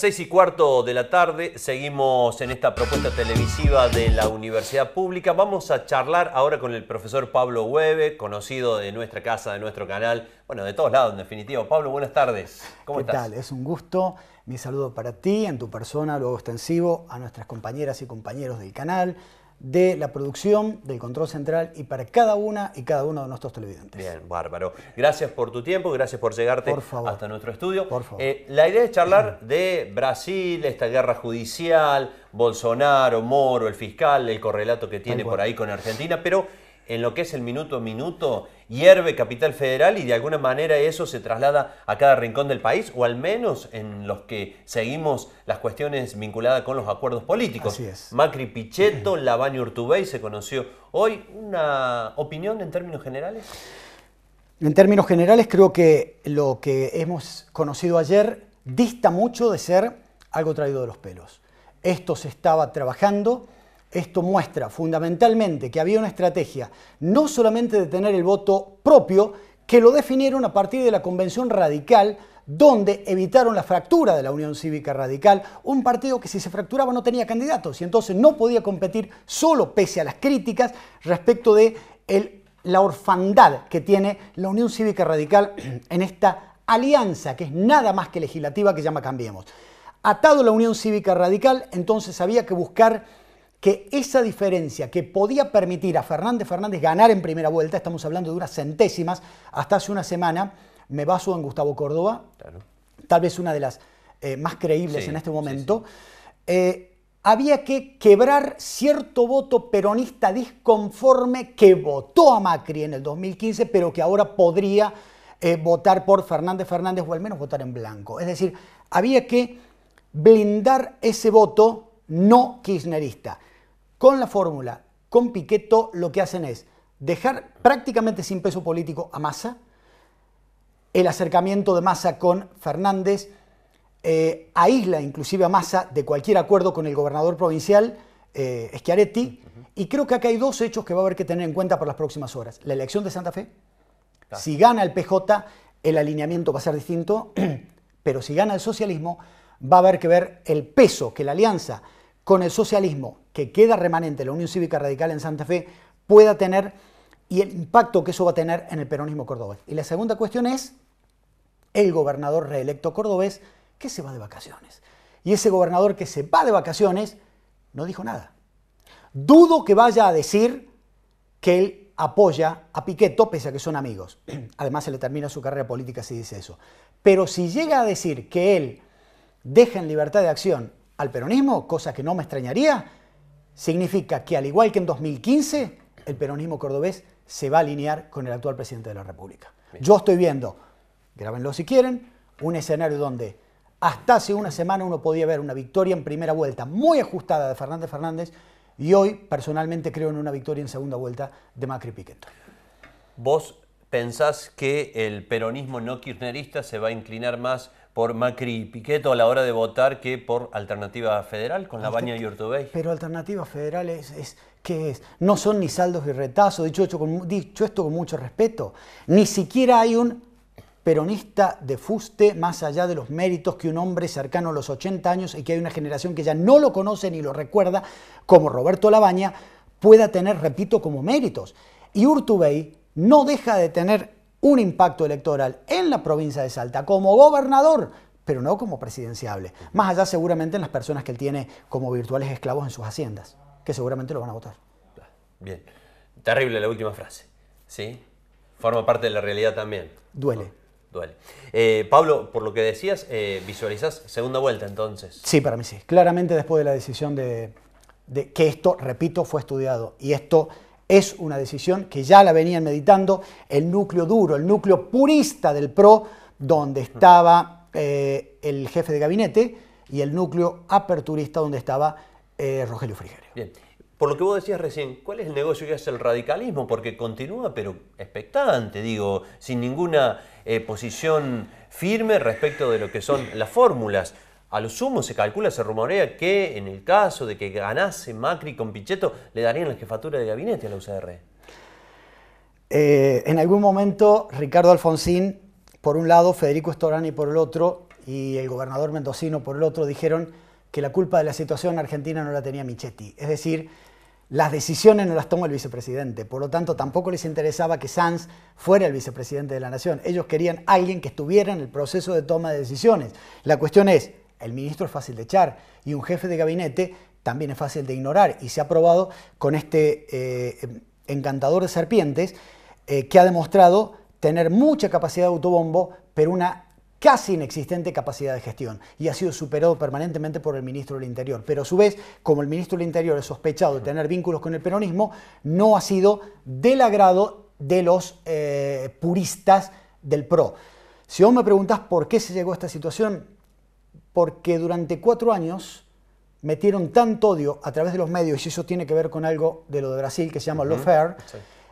seis y cuarto de la tarde seguimos en esta propuesta televisiva de la Universidad Pública. Vamos a charlar ahora con el profesor Pablo Hueve, conocido de nuestra casa, de nuestro canal, bueno, de todos lados en definitiva. Pablo, buenas tardes. ¿Cómo ¿Qué tal? Es un gusto. Mi saludo para ti, en tu persona, luego extensivo, a nuestras compañeras y compañeros del canal, de la producción, del control central y para cada una y cada uno de nuestros televidentes. Bien, bárbaro. Gracias por tu tiempo, gracias por llegarte hasta nuestro estudio. Por favor. Eh, la idea es charlar de Brasil, esta guerra judicial, Bolsonaro, Moro, el fiscal, el correlato que tiene por ahí con Argentina, pero en lo que es el minuto a minuto, hierve Capital Federal y de alguna manera eso se traslada a cada rincón del país, o al menos en los que seguimos las cuestiones vinculadas con los acuerdos políticos. Así es. Macri Pichetto, Labaño Urtubey se conoció hoy. ¿Una opinión en términos generales? En términos generales, creo que lo que hemos conocido ayer dista mucho de ser algo traído de los pelos. Esto se estaba trabajando esto muestra fundamentalmente que había una estrategia no solamente de tener el voto propio, que lo definieron a partir de la Convención Radical, donde evitaron la fractura de la Unión Cívica Radical, un partido que si se fracturaba no tenía candidatos y entonces no podía competir solo pese a las críticas respecto de la orfandad que tiene la Unión Cívica Radical en esta alianza, que es nada más que legislativa que llama Cambiemos. Atado la Unión Cívica Radical, entonces había que buscar que esa diferencia que podía permitir a Fernández Fernández ganar en primera vuelta, estamos hablando de unas centésimas, hasta hace una semana, me baso en Gustavo Córdoba, tal vez una de las eh, más creíbles en este momento, eh, había que quebrar cierto voto peronista disconforme que votó a Macri en el 2015, pero que ahora podría eh, votar por Fernández Fernández o al menos votar en blanco. Es decir, había que blindar ese voto no kirchnerista. Con la fórmula, con Piqueto, lo que hacen es dejar prácticamente sin peso político a Massa, el acercamiento de Massa con Fernández, eh, aísla inclusive a Massa de cualquier acuerdo con el gobernador provincial, eh, Schiaretti, y creo que acá hay dos hechos que va a haber que tener en cuenta para las próximas horas. La elección de Santa Fe, si gana el PJ, el alineamiento va a ser distinto, pero si gana el socialismo, va a haber que ver el peso que la alianza con el socialismo que queda remanente, la Unión Cívica Radical en Santa Fe, pueda tener y el impacto que eso va a tener en el peronismo cordobés. Y la segunda cuestión es el gobernador reelecto cordobés que se va de vacaciones. Y ese gobernador que se va de vacaciones no dijo nada. Dudo que vaya a decir que él apoya a Piqueto, pese a que son amigos. Además, se le termina su carrera política si dice eso. Pero si llega a decir que él deja en libertad de acción al peronismo, cosa que no me extrañaría, significa que al igual que en 2015, el peronismo cordobés se va a alinear con el actual presidente de la República. Yo estoy viendo, grábenlo si quieren, un escenario donde hasta hace una semana uno podía ver una victoria en primera vuelta muy ajustada de Fernández Fernández y hoy personalmente creo en una victoria en segunda vuelta de Macri Piquet. ¿Vos pensás que el peronismo no kirchnerista se va a inclinar más por Macri y Piqueto a la hora de votar que por Alternativa Federal con la Baña y Urtubey. Pero Alternativa Federal es, ¿qué es? No son ni saldos y retazos, dicho, esto con mucho respeto. Ni siquiera hay un peronista de fuste más allá de los méritos que un hombre cercano a los 80 años y que hay una generación que ya no lo conoce ni lo recuerda, como Roberto Labaña, pueda tener, repito, como méritos. Y Urtubey no deja de tener un impacto electoral en la provincia de Salta como gobernador, pero no como presidenciable. Más allá seguramente en las personas que él tiene como virtuales esclavos en sus haciendas, que seguramente lo van a votar. Bien. Terrible la última frase. ¿Sí? Forma parte de la realidad también. Duele. Duele. Eh, Pablo, por lo que decías, eh, visualizas segunda vuelta entonces. Sí, para mí sí. Claramente después de la decisión de, de que esto, repito, fue estudiado y esto es una decisión que ya la venían meditando el núcleo duro, el núcleo purista del PRO, donde estaba eh, el jefe de gabinete, y el núcleo aperturista, donde estaba eh, Rogelio Frigerio. Bien. Por lo que vos decías recién, ¿cuál es el negocio que hace el radicalismo? Porque continúa, pero expectante, digo, sin ninguna eh, posición firme respecto de lo que son las fórmulas. A lo sumo se calcula, se rumorea que en el caso de que ganase Macri con Pichetto, le darían la jefatura de gabinete a la UCR. Eh, en algún momento, Ricardo Alfonsín, por un lado, Federico Storani por el otro, y el gobernador mendocino por el otro, dijeron que la culpa de la situación argentina no la tenía Michetti. Es decir, las decisiones no las toma el vicepresidente, por lo tanto tampoco les interesaba que Sanz fuera el vicepresidente de la nación. Ellos querían alguien que estuviera en el proceso de toma de decisiones. La cuestión es, el ministro es fácil de echar y un jefe de gabinete también es fácil de ignorar y se ha probado con este eh, encantador de serpientes eh, que ha demostrado tener mucha capacidad de autobombo, pero una casi inexistente capacidad de gestión y ha sido superado permanentemente por el ministro del Interior. Pero a su vez, como el ministro del Interior es sospechado de tener vínculos con el peronismo, no ha sido del agrado de los eh, puristas del PRO. Si vos me preguntás por qué se llegó a esta situación, porque durante cuatro años metieron tanto odio a través de los medios, y eso tiene que ver con algo de lo de Brasil que se llama lofer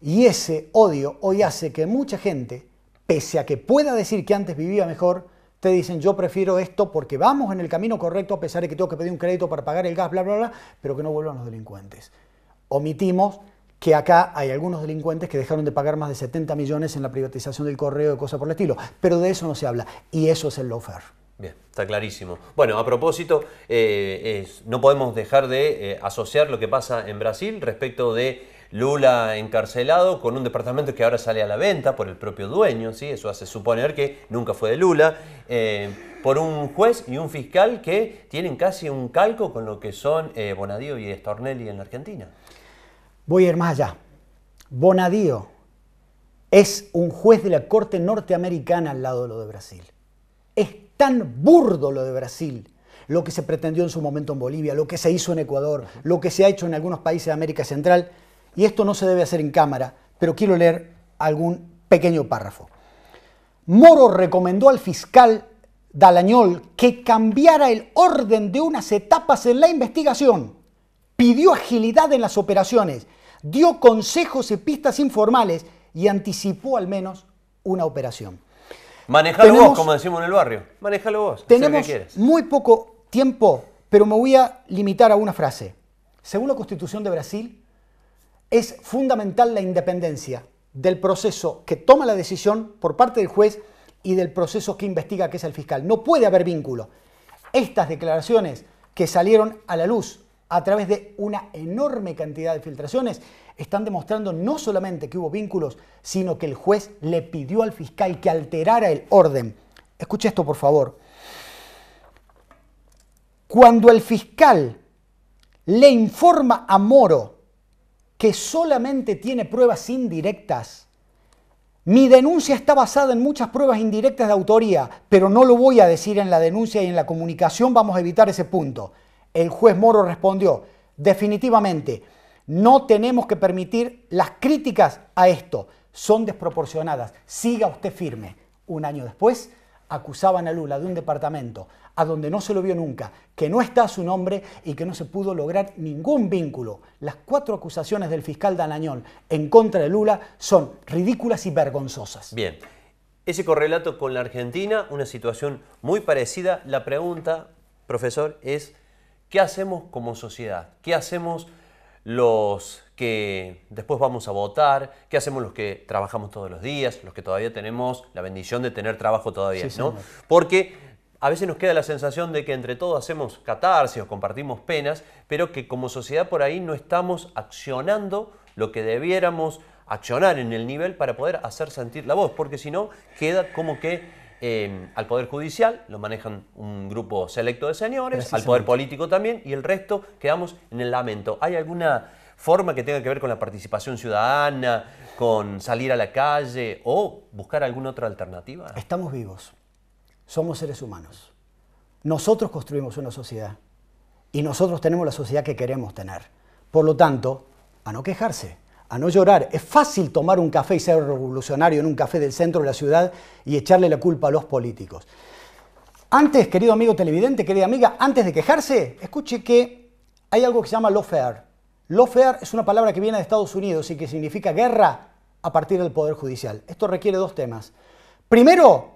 y ese odio hoy hace que mucha gente, pese a que pueda decir que antes vivía mejor, te dicen yo prefiero esto porque vamos en el camino correcto a pesar de que tengo que pedir un crédito para pagar el gas, bla, bla, bla, pero que no vuelvan los delincuentes. Omitimos que acá hay algunos delincuentes que dejaron de pagar más de 70 millones en la privatización del correo y cosas por el estilo, pero de eso no se habla, y eso es el lawfare. Bien, está clarísimo. Bueno, a propósito, eh, no podemos dejar de eh, asociar lo que pasa en Brasil respecto de Lula encarcelado con un departamento que ahora sale a la venta por el propio dueño, ¿sí? eso hace suponer que nunca fue de Lula, eh, por un juez y un fiscal que tienen casi un calco con lo que son Bonadío y estornelli en la Argentina. Voy a ir más allá. Bonadío es un juez de la Corte Norteamericana al lado de lo de Brasil. Es tan burdo lo de Brasil, lo que se pretendió en su momento en Bolivia, lo que se hizo en Ecuador, lo que se ha hecho en algunos países de América Central, y esto no se debe hacer en cámara, pero quiero leer algún pequeño párrafo. Moro recomendó al fiscal Dalañol que cambiara el orden de unas etapas en la investigación, pidió agilidad en las operaciones, dio consejos y pistas informales y anticipó al menos una operación. Manejalo vos, como decimos en el barrio. Manejalo vos. Tenemos muy poco tiempo, pero me voy a limitar a una frase. Según la Constitución de Brasil, es fundamental la independencia del proceso que toma la decisión por parte del juez y del proceso que investiga, que es el fiscal. No puede haber vínculo. Estas declaraciones que salieron a la luz a través de una enorme cantidad de filtraciones, están demostrando no solamente que hubo vínculos, sino que el juez le pidió al fiscal que alterara el orden. Escuche esto, por favor. Cuando el fiscal le informa a Moro que solamente tiene pruebas indirectas, mi denuncia está basada en muchas pruebas indirectas de autoría, pero no lo voy a decir en la denuncia y en la comunicación, vamos a evitar ese punto. El juez Moro respondió, definitivamente, no tenemos que permitir las críticas a esto, son desproporcionadas, siga usted firme. Un año después, acusaban a Lula de un departamento a donde no se lo vio nunca, que no está a su nombre y que no se pudo lograr ningún vínculo. Las cuatro acusaciones del fiscal Danañón en contra de Lula son ridículas y vergonzosas. Bien, ese correlato con la Argentina, una situación muy parecida. La pregunta, profesor, es ¿Qué hacemos como sociedad? ¿Qué hacemos los que después vamos a votar? ¿Qué hacemos los que trabajamos todos los días? Los que todavía tenemos la bendición de tener trabajo todavía, ¿no? Porque a veces nos queda la sensación de que entre todos hacemos catarsis o compartimos penas, pero que como sociedad por ahí no estamos accionando lo que debiéramos accionar en el nivel para poder hacer sentir la voz, porque si no queda como que al Poder Judicial, lo manejan un grupo selecto de señores, al Poder Político también, y el resto quedamos en el lamento. ¿Hay alguna forma que tenga que ver con la participación ciudadana, con salir a la calle o buscar alguna otra alternativa? Estamos vivos, somos seres humanos. Nosotros construimos una sociedad y nosotros tenemos la sociedad que queremos tener. Por lo tanto, a no quejarse a no llorar. Es fácil tomar un café y ser revolucionario en un café del centro de la ciudad y echarle la culpa a los políticos. Antes, querido amigo televidente, querida amiga, antes de quejarse, escuche que hay algo que se llama lawfare. Lawfare es una palabra que viene de Estados Unidos y que significa guerra a partir del Poder Judicial. Esto requiere dos temas. Primero,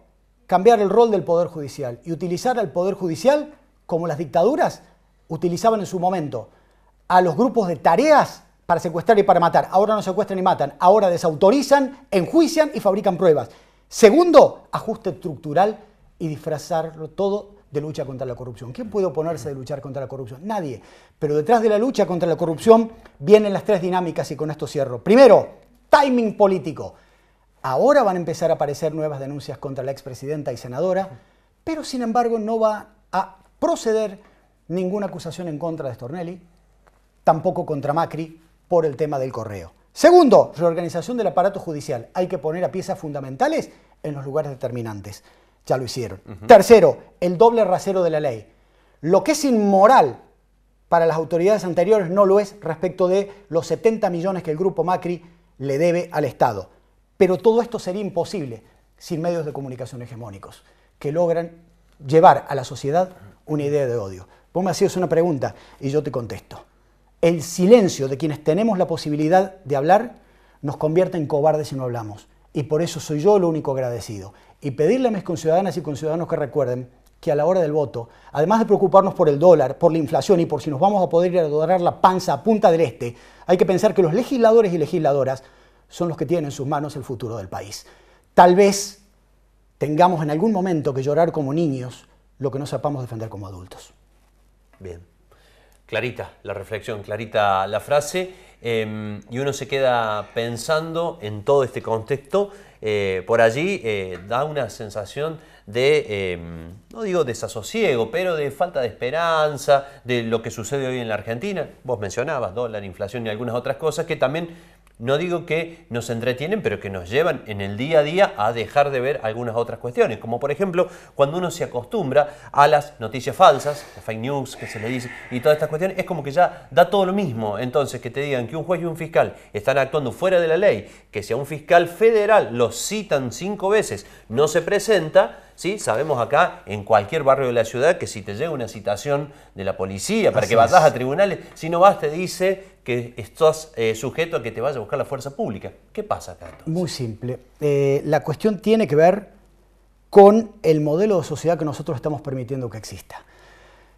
cambiar el rol del Poder Judicial y utilizar al Poder Judicial como las dictaduras utilizaban en su momento, a los grupos de tareas para secuestrar y para matar. Ahora no secuestran y matan, ahora desautorizan, enjuician y fabrican pruebas. Segundo, ajuste estructural y disfrazarlo todo de lucha contra la corrupción. ¿Quién puede oponerse de luchar contra la corrupción? Nadie. Pero detrás de la lucha contra la corrupción vienen las tres dinámicas y con esto cierro. Primero, timing político. Ahora van a empezar a aparecer nuevas denuncias contra la expresidenta y senadora, pero sin embargo no va a proceder ninguna acusación en contra de Stornelli, tampoco contra Macri, por el tema del correo. Segundo, reorganización del aparato judicial. Hay que poner a piezas fundamentales en los lugares determinantes. Ya lo hicieron. Tercero, el doble rasero de la ley. Lo que es inmoral para las autoridades anteriores no lo es respecto de los 70 millones que el grupo Macri le debe al Estado. Pero todo esto sería imposible sin medios de comunicación hegemónicos que logran llevar a la sociedad una idea de odio. Vos me hacías una pregunta y yo te contesto el silencio de quienes tenemos la posibilidad de hablar nos convierte en cobardes si no hablamos. Y por eso soy yo lo único agradecido. Y pedirle a mis conciudadanas y conciudadanos que recuerden que a la hora del voto, además de preocuparnos por el dólar, por la inflación y por si nos vamos a poder ir a dorar la panza a punta del este, hay que pensar que los legisladores y legisladoras son los que tienen en sus manos el futuro del país. Tal vez tengamos en algún momento que llorar como niños lo que no sepamos defender como adultos. Bien. Clarita la reflexión, clarita la frase, em, y uno se queda pensando en todo este contexto. Eh, por allí eh, da una sensación de, em, no digo desasosiego, pero de falta de esperanza, de lo que sucede hoy en la Argentina. Vos mencionabas dólar, inflación y algunas otras cosas que también no digo que nos entretienen, pero que nos llevan en el día a día a dejar de ver algunas otras cuestiones, como por ejemplo cuando uno se acostumbra a las noticias falsas, las fake news que se le dice y todas estas cuestiones, es como que ya da todo lo mismo. Entonces, que te digan que un juez y un fiscal están actuando fuera de la ley, que si a un fiscal federal lo citan cinco veces, no se presenta, ¿sí? Sabemos acá en cualquier barrio de la ciudad que si te llega una citación de la policía para que vayas a tribunales, si no vas te dice que estás eh, sujeto a que te vaya a buscar la fuerza pública. ¿Qué pasa acá? Muy simple. Eh, la cuestión tiene que ver con el modelo de sociedad que nosotros estamos permitiendo que exista.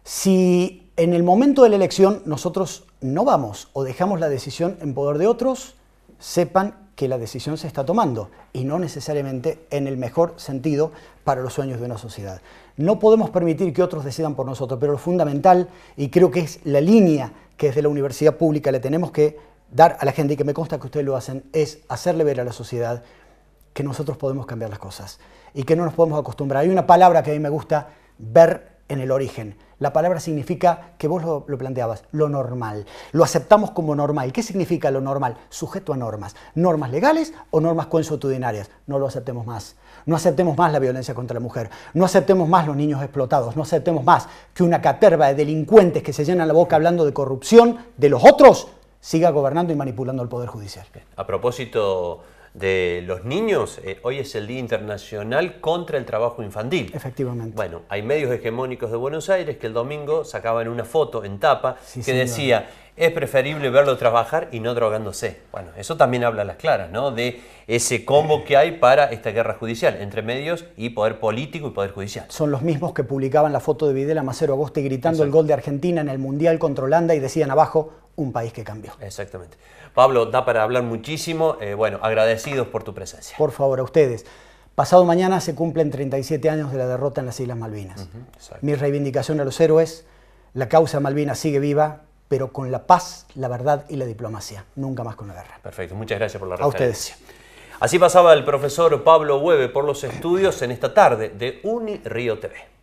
Si en el momento de la elección nosotros no vamos o dejamos la decisión en poder de otros, sepan que la decisión se está tomando y no necesariamente en el mejor sentido para los sueños de una sociedad. No podemos permitir que otros decidan por nosotros, pero lo fundamental, y creo que es la línea que de la universidad pública le tenemos que dar a la gente, y que me consta que ustedes lo hacen, es hacerle ver a la sociedad que nosotros podemos cambiar las cosas y que no nos podemos acostumbrar. Hay una palabra que a mí me gusta, ver en el origen. La palabra significa, que vos lo, planteabas, lo normal. Lo aceptamos como normal. ¿Qué significa lo normal? Sujeto a normas. Normas legales o normas consuetudinarias. No lo aceptemos más. No aceptemos más la violencia contra la mujer. No aceptemos más los niños explotados. No aceptemos más que una caterva de delincuentes que se llenan la boca hablando de corrupción de los otros siga gobernando y manipulando el Poder Judicial. A propósito de los niños, eh, hoy es el Día Internacional contra el Trabajo Infantil. Efectivamente. Bueno, hay medios hegemónicos de Buenos Aires que el domingo sacaban una foto en tapa que decía, es preferible verlo trabajar y no drogándose. Bueno, eso también habla a las claras, ¿no? De ese combo que hay para esta guerra judicial entre medios y poder político y poder judicial. Son los mismos que publicaban la foto de Videla Macero Agosti gritando el gol de Argentina en el Mundial contra Holanda y decían abajo, un país que cambió. Exactamente. Pablo, da para hablar muchísimo. Eh, bueno, agradecidos por tu presencia. Por favor, a ustedes. Pasado mañana se cumplen 37 años de la derrota en las Islas Malvinas. Mi reivindicación a los héroes, la causa malvina sigue viva, pero con la paz, la verdad y la diplomacia, nunca más con la guerra. Perfecto, muchas gracias por la respuesta. A ustedes. Así pasaba el profesor Pablo Hueve por los estudios en esta tarde de Uni Río TV.